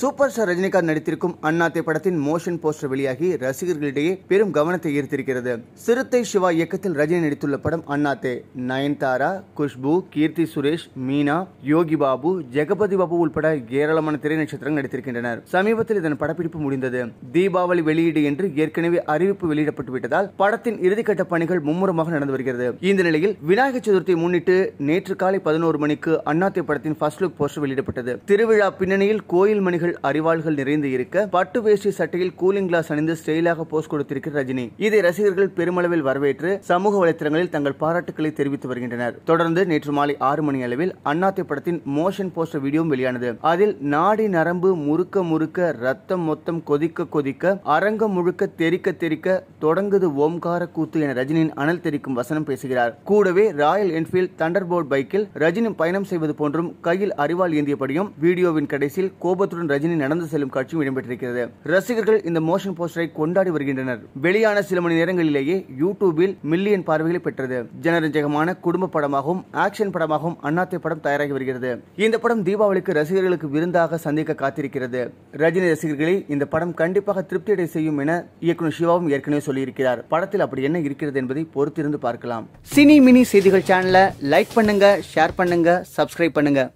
super star Rajinikanth நடித்திருக்கும் அண்ணா திரைப்படத்தின் motion poster வெளியாகி ரசிகர்களிடையே பெரும் கவனத்தை ஈர்த்திருக்கிறது சிறுத்தை சிவா இயக்கத்தில் ரஜினி நடித்துள்ள படம் அண்ணாத்தே நயன்தாரா குஷ்பு கீர்த்தி சுரேஷ் மீனா யோகி பாபு ஜெகபதி பாபு உள்பட ஏராளமான திரை நட்சத்திரங்கள் நடித்திருக்கின்றனர் சமீபத்தில் இதன் படப்பிடிப்பு முடிந்தது தீபாவளி வெளியீடு என்று ஏற்கனவே அறிவிப்பு வெளியிடப்பட்டு விட்டதால் படத்தின் இறுதிக்கட்ட பணிகள் மும்முரமாக நடந்து வருகிறது இந்த நிலையில் விநாயகர் சதுர்த்தி முன்னிட்டு நேற்று காலை பதினோரு மணிக்கு அண்ணாத்தே படத்தின் ஃபர்ஸ்ட் லுக் போஸ்டர் வெளியிடப்பட்டது திருவிழா பின்னணியில் கோயில் மணிகள் கலைஞர்கள் அறிவாள்கள் நிறைந்து இருக்க பட்டு வேஷ்டி சட்டையில் கூலிங் கிளாஸ் அணிந்து ஸ்டைலாக போஸ்ட் கொடுத்திருக்கிறார் ரஜினி இதை ரசிகர்கள் பெருமளவில் வரவேற்று சமூக வலைத்தளங்களில் தங்கள் பாராட்டுகளை தெரிவித்து வருகின்றனர் தொடர்ந்து நேற்று மாலை ஆறு மணி அளவில் அண்ணா படத்தின் மோஷன் போஸ்டர் வீடியோவும் வெளியானது அதில் நாடி நரம்பு முறுக்க முறுக்க ரத்தம் மொத்தம் கொதிக்க கொதிக்க அரங்கம் முழுக்க தெரிக்க தெரிக்க தொடங்குது ஓம்கார கூத்து என ரஜினியின் அனல் தெரிக்கும் வசனம் பேசுகிறார் கூடவே ராயல் என்ஃபீல்ட் தண்டர்போர்ட் பைக்கில் ரஜினி பயணம் செய்வது போன்றும் கையில் அறிவால் ஏந்தியபடியும் வீடியோவின் கடைசியில் கோபத்துடன் ரஜினி நடந்து செல்லும் காட்சியும் இடம்பெற்றிருக்கிறது ரசிகர்கள் இந்த மோஷன் போஸ்டரை கொண்டாடி வருகின்றனர் வெளியான சில மணி நேரங்களிலேயே யூடியூபில் மில்லியன் பார்வைகளை பெற்றது ஜனரஞ்சகமான குடும்ப படமாகவும் ஆக்ஷன் படமாகவும் அண்ணாத்தை படம் தயாராகி வருகிறது இந்த படம் தீபாவளிக்கு ரசிகர்களுக்கு விருந்தாக சந்திக்க காத்திருக்கிறது ரஜினி ரசிகர்களை இந்த படம் கண்டிப்பாக திருப்தி அடை செய்யும் என இயக்குனர் சிவாவும் ஏற்கனவே சொல்லியிருக்கிறார் படத்தில் அப்படி என்ன இருக்கிறது என்பதை பொறுத்திருந்து பார்க்கலாம் சினி மினி செய்திகள் சேனலை லைக் பண்ணுங்க ஷேர் பண்ணுங்க சப்ஸ்கிரைப் பண்ணுங்க